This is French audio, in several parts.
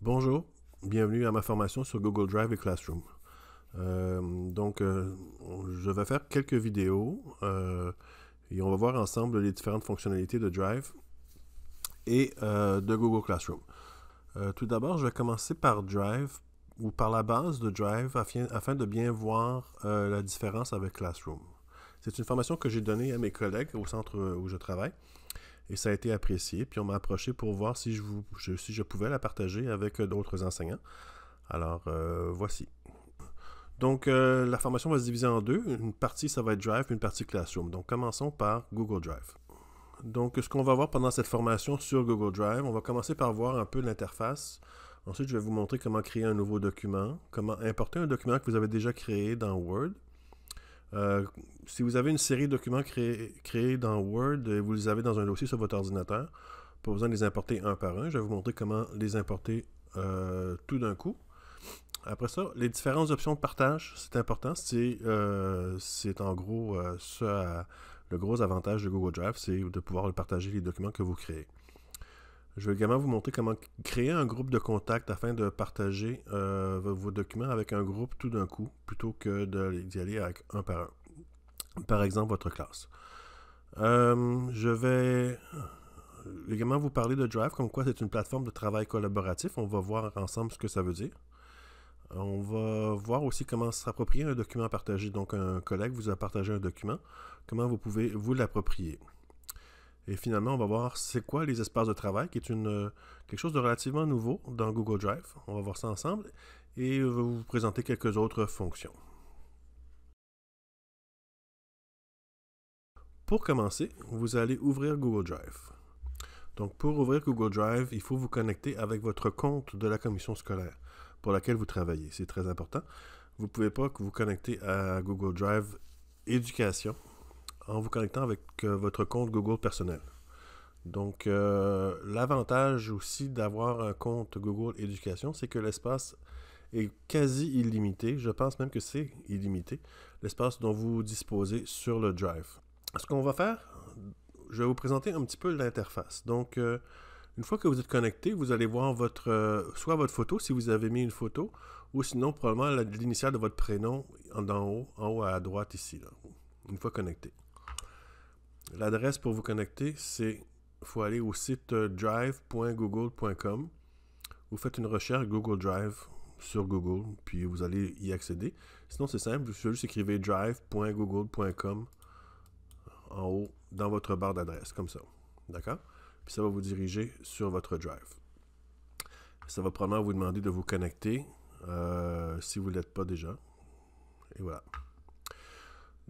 Bonjour, bienvenue à ma formation sur Google Drive et Classroom. Euh, donc, euh, je vais faire quelques vidéos euh, et on va voir ensemble les différentes fonctionnalités de Drive et de Google Classroom. tout d'abord, je vais commencer par Drive ou par la base de Drive afin de bien voir la différence avec Classroom. C'est une formation que j'ai donnée à mes collègues au centre où je travaille et ça a été apprécié. Puis on m'a approché pour voir si je, vous, je pouvais la partager avec euh, d'autres enseignants. Alors euh, voici. Donc euh, la formation va se diviser en deux. Une partie ça va être Drive, une partie Classroom. Donc commençons par Google Drive. Donc ce qu'on va voir pendant cette formation sur Google Drive, on va commencer par voir un peu l'interface. Ensuite, je vais vous montrer comment créer un nouveau document, comment importer un document que vous avez déjà créé dans Word. Euh, si vous avez une série de documents créés, dans Word, euh, vous les avez dans un dossier sur votre ordinateur. Pas besoin de les importer un par un. Je vais vous montrer comment les importer euh, tout d'un coup. Après ça, les différentes options de partage, c'est important. C'est en gros ça, le gros avantage de Google Drive, c'est de pouvoir partager les documents que vous créez. Je vais également vous montrer comment créer un groupe de contact afin de partager euh, vos documents avec un groupe tout d'un coup plutôt que d'y aller un par un. Par exemple, votre classe. Euh, je vais euh, également vous parler de Drive, comme quoi c'est une plateforme de travail collaboratif. On va voir ensemble ce que ça veut dire. On va voir aussi comment s'approprier un document partagé. Donc, un collègue vous a partagé un document, comment vous pouvez vous l'approprier. Et finalement, on va voir c'est quoi les espaces de travail, qui est euh, quelque chose de relativement nouveau dans Google Drive. On va voir ça ensemble et je vais vous présenter quelques autres fonctions. Pour commencer, vous allez ouvrir Google Drive. Donc pour ouvrir Google Drive, il faut vous connecter avec votre compte de la commission scolaire pour laquelle vous travaillez. C'est très important. Vous ne pouvez pas vous connecter à Google Drive éducation en vous connectant avec euh, votre compte Google personnel. Donc, euh, l'avantage aussi d'avoir un compte Google Éducation, c'est que l'espace est quasi illimité. Je pense même que c'est illimité, l'espace dont vous disposez sur le Drive. Ce qu'on va faire, je vais vous présenter un petit peu l'interface. Donc, euh, une fois que vous êtes connecté, vous allez voir votre, soit votre photo, si vous avez mis une photo, ou sinon probablement l'initial de votre prénom en, haut, en haut à droite ici, là, une fois connecté l'adresse pour vous connecter, c'est faut aller au site euh, drive.google.com. Vous faites une recherche Google Drive sur Google, puis vous allez y accéder. Sinon, c'est simple, vous juste écrivez drive.google.com en haut dans votre barre d'adresse, comme ça. D'accord? Puis ça va vous diriger sur votre Drive. Ça va probablement vous demander de vous connecter euh, si vous ne l'êtes pas déjà. Et voilà.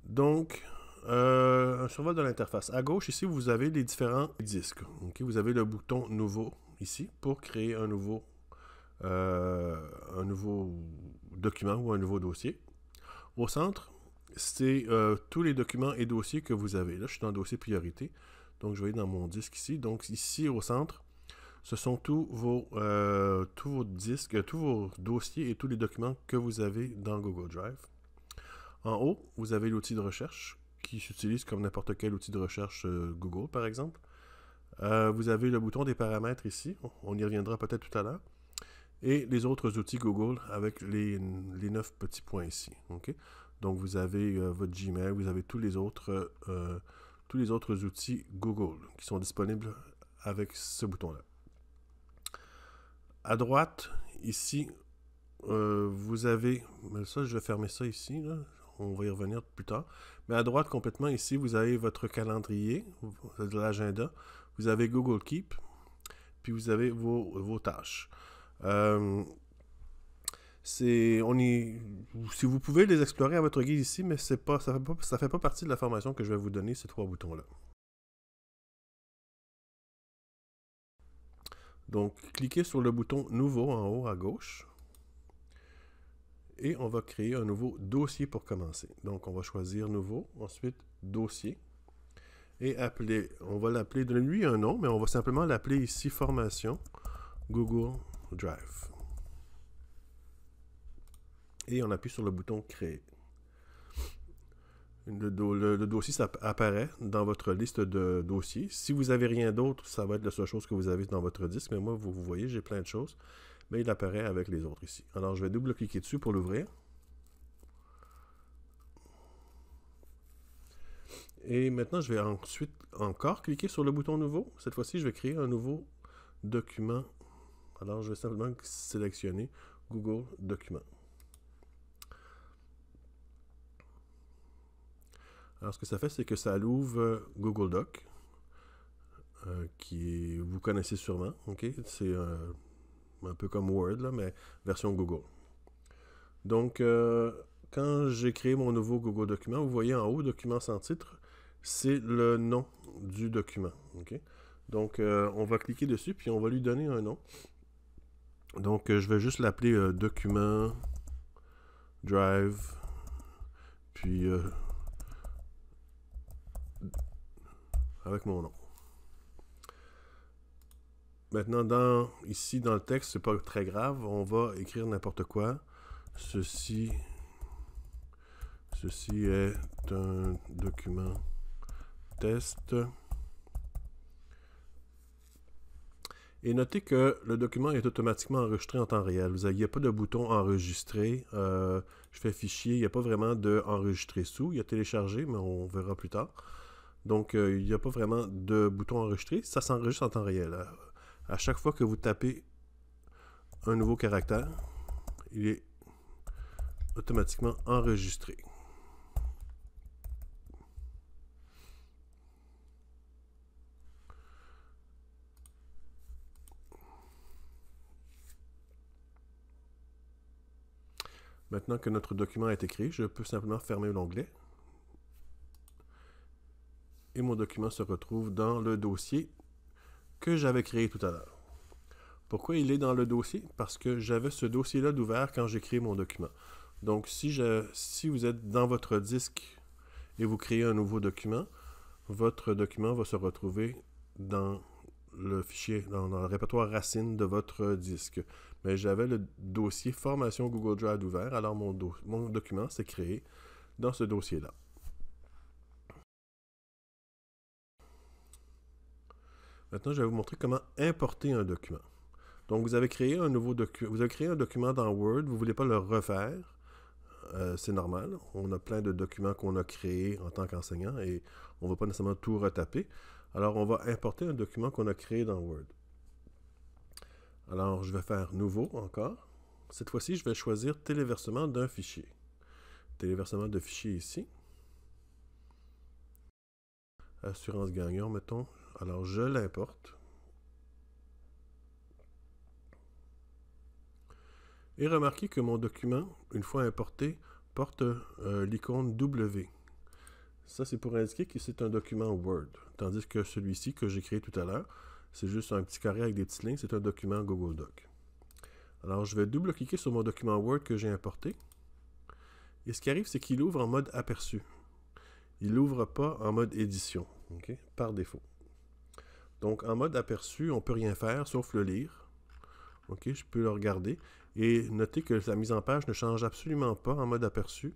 Donc, un euh, survol de l'interface. À gauche, ici, vous avez les différents disques. Vous avez le bouton Nouveau ici pour créer un nouveau, euh, un nouveau document ou un nouveau dossier. Au centre, c'est euh, tous les documents et dossiers que vous avez. Là, je suis dans Dossier Priorité. Donc, je vais dans mon disque ici. Donc, ici, au centre, ce sont tous vos, tous vos disques, tous vos dossiers et tous les documents que vous avez dans Google Drive. En haut, vous avez l'outil de recherche qui s'utilise comme n'importe quel outil de recherche euh, Google, par exemple. Euh, vous avez le bouton des paramètres ici. On y reviendra peut-être tout à l'heure. Et les autres outils Google avec les, neuf petits points ici. Ok. Donc, vous avez euh, votre Gmail, vous avez tous les autres, tous les autres outils Google qui sont disponibles avec ce bouton-là. À droite, ici, vous avez... Ça, je vais fermer ça ici. Là on va y revenir plus tard. Mais à droite complètement, ici, vous avez votre calendrier, l'agenda. Vous avez Google Keep, puis vous avez vos, tâches. Euh, on y, si vous pouvez les explorer à votre guise ici, mais pas, ça ne ça fait pas partie de la formation que je vais vous donner, ces trois boutons-là. Donc, cliquez sur le bouton Nouveau en haut à gauche et on va créer un nouveau dossier pour commencer. Donc, on va choisir Nouveau, ensuite Dossier, et appeler, on va l'appeler, de lui un nom, mais on va simplement l'appeler ici Formation Google Drive. Et on appuie sur le bouton Créer. Le, dossier ça apparaît dans votre liste de dossiers. Si vous n'avez rien d'autre, ça va être la seule chose que vous avez dans votre disque. Mais moi, vous voyez, j'ai plein de choses mais il apparaît avec les autres ici. Alors, je vais double-cliquer dessus pour l'ouvrir. Et maintenant, je vais ensuite encore cliquer sur le bouton Nouveau. Cette fois-ci, je vais créer un nouveau document. Alors, je vais simplement sélectionner Google Documents. Alors, ce que ça fait, c'est que ça l'ouvre Google Doc, euh, qui vous connaissez sûrement. ok C'est euh, un peu comme Word, là, mais version Google. Donc, euh, quand j'ai créé mon nouveau Google Document, vous voyez en haut, document sans titre, c'est le nom du document. Donc, euh, on va cliquer dessus, puis on va lui donner un nom. Donc, euh, je vais juste l'appeler document, drive, puis avec mon nom. Maintenant, dans, ici, dans le texte, c'est pas très grave. On va écrire n'importe quoi. Ceci, ceci est un document test. Et notez que le document est automatiquement enregistré en temps réel. Il Vous a pas de bouton enregistrer. Euh, je fais fichier. Il n'y a pas vraiment de enregistrer sous. Il y a téléchargé, mais on verra plus tard. Donc, euh, il n'y a pas vraiment de bouton enregistrer. Ça s'enregistre en temps réel à chaque fois que vous tapez un nouveau caractère, il est automatiquement enregistré. Maintenant que notre document est écrit, je peux simplement fermer l'onglet. Et mon document se retrouve dans le dossier que j'avais créé tout à l'heure. Pourquoi il est dans le dossier? Parce que j'avais ce dossier-là d'ouvert quand j'ai créé mon document. Donc, si, je, si vous êtes dans votre disque et vous créez un nouveau document, votre document va se retrouver dans le fichier, dans, le répertoire racine de votre disque. Mais j'avais le dossier formation Google Drive ouvert, alors mon document s'est créé dans ce dossier-là. Maintenant, je vais vous montrer comment importer un document. Donc, vous avez créé un nouveau document. Vous avez créé un document dans Word, vous ne voulez pas le refaire. Euh, c'est normal. On a plein de documents qu'on a créés en tant qu'enseignant et on ne va pas nécessairement tout retaper. Alors, on va importer un document qu'on a créé dans Word. Alors, je vais faire nouveau encore. Cette fois-ci, je vais choisir téléversement d'un fichier. Téléversement de fichier ici. Assurance gagnant, mettons. Alors, je l'importe. Et remarquez que mon document, une fois importé, porte euh, l'icône W. Ça, c'est pour indiquer que c'est un document Word. Tandis que celui-ci que j'ai créé tout à l'heure, c'est juste un petit carré avec des petites lignes, c'est un document Google Doc. Alors, je vais double-cliquer sur mon document Word que j'ai importé. Et ce qui arrive, c'est qu'il ouvre en mode aperçu. Il n'ouvre pas en mode édition, par défaut. Donc en mode aperçu, on peut rien faire sauf le lire. OK, je peux le regarder. Et notez que la mise en page ne change absolument pas en mode aperçu.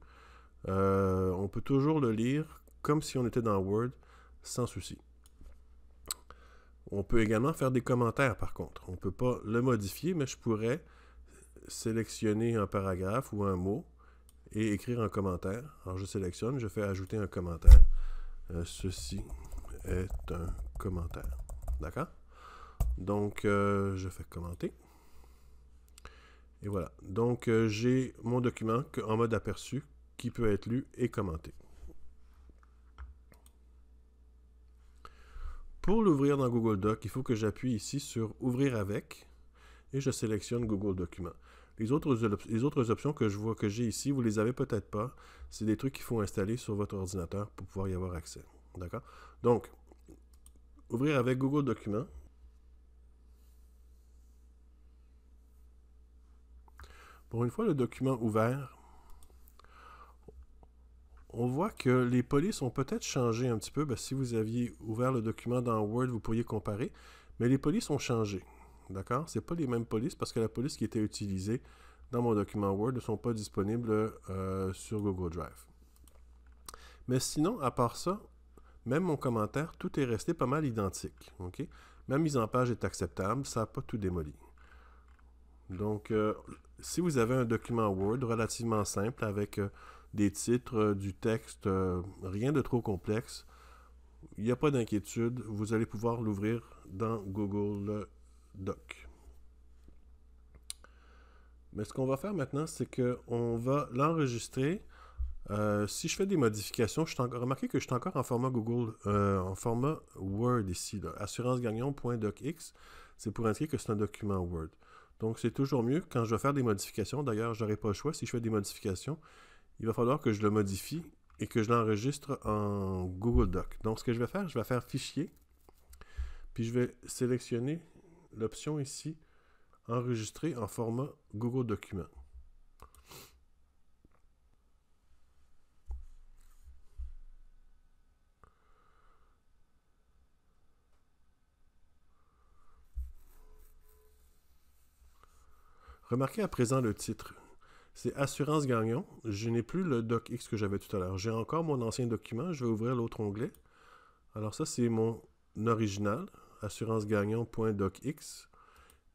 Euh, on peut toujours le lire comme si on était dans Word, sans souci. On peut également faire des commentaires par contre. On ne peut pas le modifier, mais je pourrais sélectionner un paragraphe ou un mot et écrire un commentaire. Alors je sélectionne, je fais ajouter un commentaire. Euh, ceci est un commentaire. D'accord Donc, euh, je fais commenter. Et voilà. Donc, euh, j'ai mon document en mode aperçu qui peut être lu et commenté. Pour l'ouvrir dans Google Doc, il faut que j'appuie ici sur « Ouvrir avec » et je sélectionne Google Document. Les autres, les autres options que je vois que j'ai ici, vous les avez peut-être pas. C'est des trucs qu'il faut installer sur votre ordinateur pour pouvoir y avoir accès. D'accord? Donc, Ouvrir avec Google Documents. Pour une fois le document ouvert, on voit que les polices ont peut-être changé un petit peu. Ben, si vous aviez ouvert le document dans Word, vous pourriez comparer. Mais les polices ont changé. D'accord? Ce pas les mêmes polices parce que la police qui était utilisée dans mon document Word ne sont pas disponibles euh, sur Google Drive. Mais sinon, à part ça, même mon commentaire, tout est resté pas mal identique. Ma mise en page est acceptable, ça n'a pas tout démoli. Donc, euh, si vous avez un document Word relativement simple avec euh, des titres, euh, du texte, rien de trop complexe, il n'y a pas d'inquiétude, vous allez pouvoir l'ouvrir dans Google Doc. Mais ce qu'on va faire maintenant, c'est qu'on va l'enregistrer euh, si je fais des modifications, je remarquez que je suis encore en format Google, euh, en format Word ici. Assurance-gagnon.docx, c'est pour indiquer que c'est un document Word. Donc c'est toujours mieux quand je vais faire des modifications. D'ailleurs, je n'aurai pas le choix. Si je fais des modifications, il va falloir que je le modifie et que je l'enregistre en Google Doc. Donc ce que je vais faire, je vais faire Fichier, puis je vais sélectionner l'option ici, Enregistrer en format Google Document. Remarquez à présent le titre. C'est Assurance Gagnon. Je n'ai plus le doc X que j'avais tout à l'heure. J'ai encore mon ancien document. Je vais ouvrir l'autre onglet. Alors ça, c'est mon original, Assurance Gagnon.docx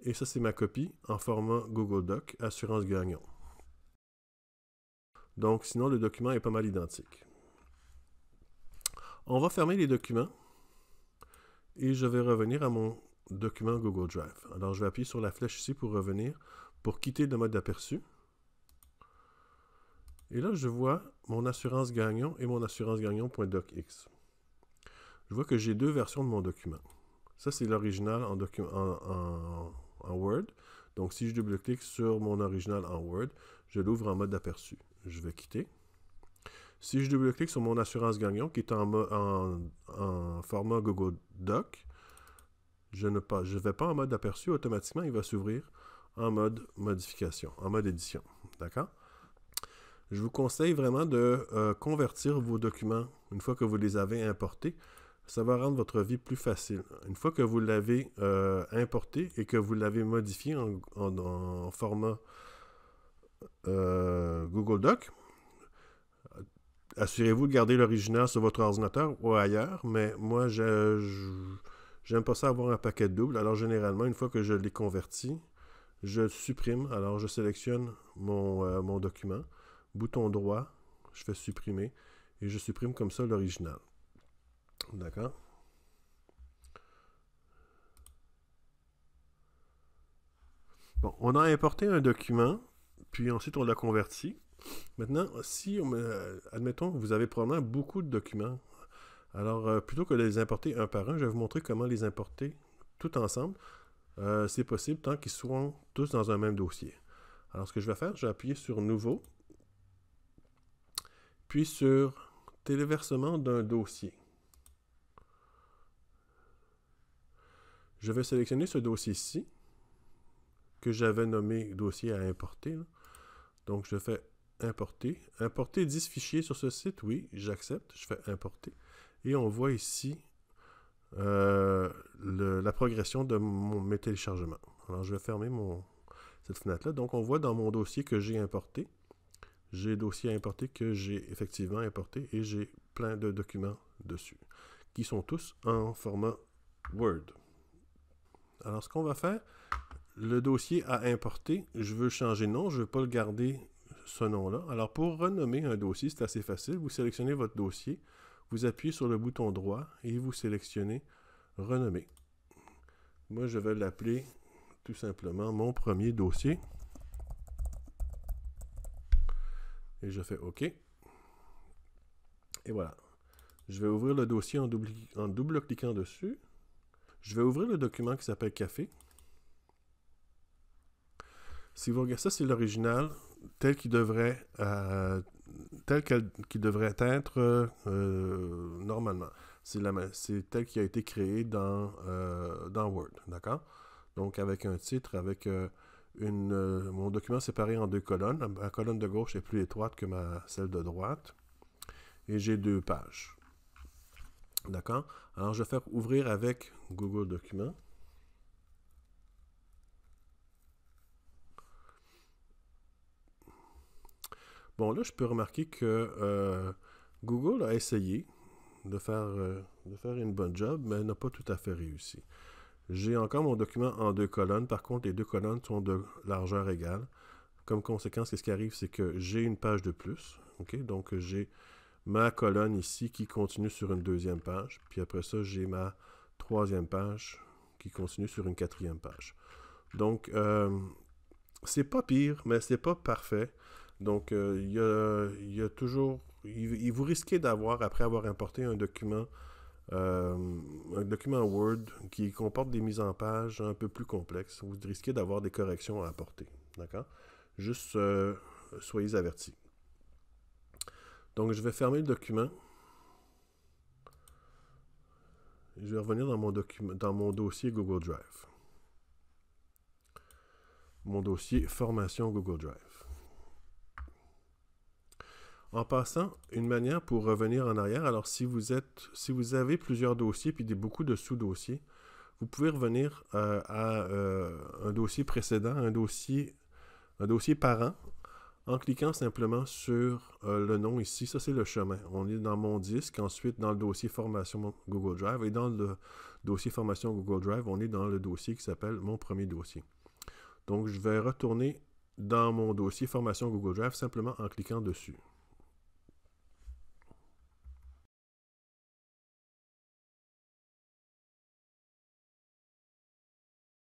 Et ça, c'est ma copie en format Google Doc, Assurance Gagnon. Donc, sinon, le document est pas mal identique. On va fermer les documents et je vais revenir à mon document Google Drive. Alors, je vais appuyer sur la flèche ici pour revenir pour quitter le mode aperçu. Et là, je vois mon assurance gagnant et mon assurance gagnant.docx. Je vois que j'ai deux versions de mon document. Ça, c'est l'original en, document en, Word. Donc, si je double-clique sur mon original en Word, je l'ouvre en mode aperçu. Je vais quitter. Si je double-clique sur mon assurance gagnant, qui est en, format Google Doc, je ne pas, je vais pas en mode aperçu. Automatiquement, il va s'ouvrir en mode modification, en mode édition. D'accord Je vous conseille vraiment de euh, convertir vos documents une fois que vous les avez importés. Ça va rendre votre vie plus facile. Une fois que vous l'avez euh, importé et que vous l'avez modifié en, format euh, Google Doc, assurez-vous de garder l'original sur votre ordinateur ou ailleurs, mais moi, je, J'aime pas ça avoir un paquet double. Alors, généralement, une fois que je l'ai converti, je supprime. Alors, je sélectionne euh, mon, document. Bouton droit, je fais supprimer. Et je supprime comme ça l'original. D'accord Bon, on a importé un document, puis ensuite on l'a converti. Maintenant, si, on, euh, admettons, vous avez probablement beaucoup de documents. Alors, euh, plutôt que de les importer un par un, je vais vous montrer comment les importer tout ensemble. Euh, c'est possible tant qu'ils seront tous dans un même dossier. Alors, ce que je vais faire, je vais appuyer sur Nouveau, puis sur Téléversement d'un dossier. Je vais sélectionner ce dossier-ci, que j'avais nommé dossier à importer. Donc, je fais importer. Importer 10 fichiers sur ce site, oui, j'accepte. Je fais importer. Et on voit ici euh, la progression de mon, mes téléchargements. Alors, je vais fermer mon, cette fenêtre-là. Donc, on voit dans mon dossier que j'ai importé. J'ai dossier à importer que j'ai effectivement importé et j'ai plein de documents dessus qui sont tous en format Word. Alors, ce qu'on va faire, le dossier à importer, je veux changer de nom, je ne veux pas le garder ce nom-là. Alors, pour renommer un dossier, c'est assez facile. Vous sélectionnez votre dossier, vous appuyez sur le bouton droit et vous sélectionnez Renommer. Moi, je vais l'appeler tout simplement mon premier dossier. Et je fais OK. Et voilà. Je vais ouvrir le dossier en, en double-cliquant dessus. Je vais ouvrir le document qui s'appelle Café. Si vous regardez ça, c'est l'original tel qu'il devrait euh, telle qu'il devrait être euh, euh, normalement. C'est tel qui a été créée dans, euh, dans Word, d'accord? Donc, avec un titre, avec une, mon document séparé en deux colonnes. La colonne de gauche est plus étroite que ma, celle de droite. Et j'ai deux pages. D'accord? Alors, je vais faire ouvrir avec Google Documents. Bon, là, je peux remarquer que euh, Google a essayé de faire, euh, de faire une bonne job, mais n'a pas tout à fait réussi. J'ai encore mon document en deux colonnes. Par contre, les deux colonnes sont de largeur égale. Comme conséquence, ce qui arrive, c'est que j'ai une page de plus. Donc, j'ai ma colonne ici qui continue sur une deuxième page. Puis après ça, j'ai ma troisième page qui continue sur une quatrième page. Donc, euh, c'est pas pire, mais c'est pas parfait. Donc, euh, il y, a, toujours... vous risquez d'avoir, après avoir importé un document, euh, un document Word qui comporte des mises en page un peu plus complexes, vous risquez d'avoir des corrections à apporter. D'accord? Juste euh, soyez avertis. Donc, je vais fermer le document. Je vais revenir dans mon, document, dans mon dossier Google Drive. Mon dossier formation Google Drive. En passant, une manière pour revenir en arrière, alors si vous, êtes, si vous avez plusieurs dossiers puis des, beaucoup de sous-dossiers, vous pouvez revenir euh, à euh, un dossier précédent, un dossier, un dossier parent, en cliquant simplement sur euh, le nom ici. Ça, c'est le chemin. On est dans mon disque, ensuite dans le dossier formation Google Drive. Et dans le dossier formation Google Drive, on est dans le dossier qui s'appelle mon premier dossier. Donc, je vais retourner dans mon dossier formation Google Drive simplement en cliquant dessus.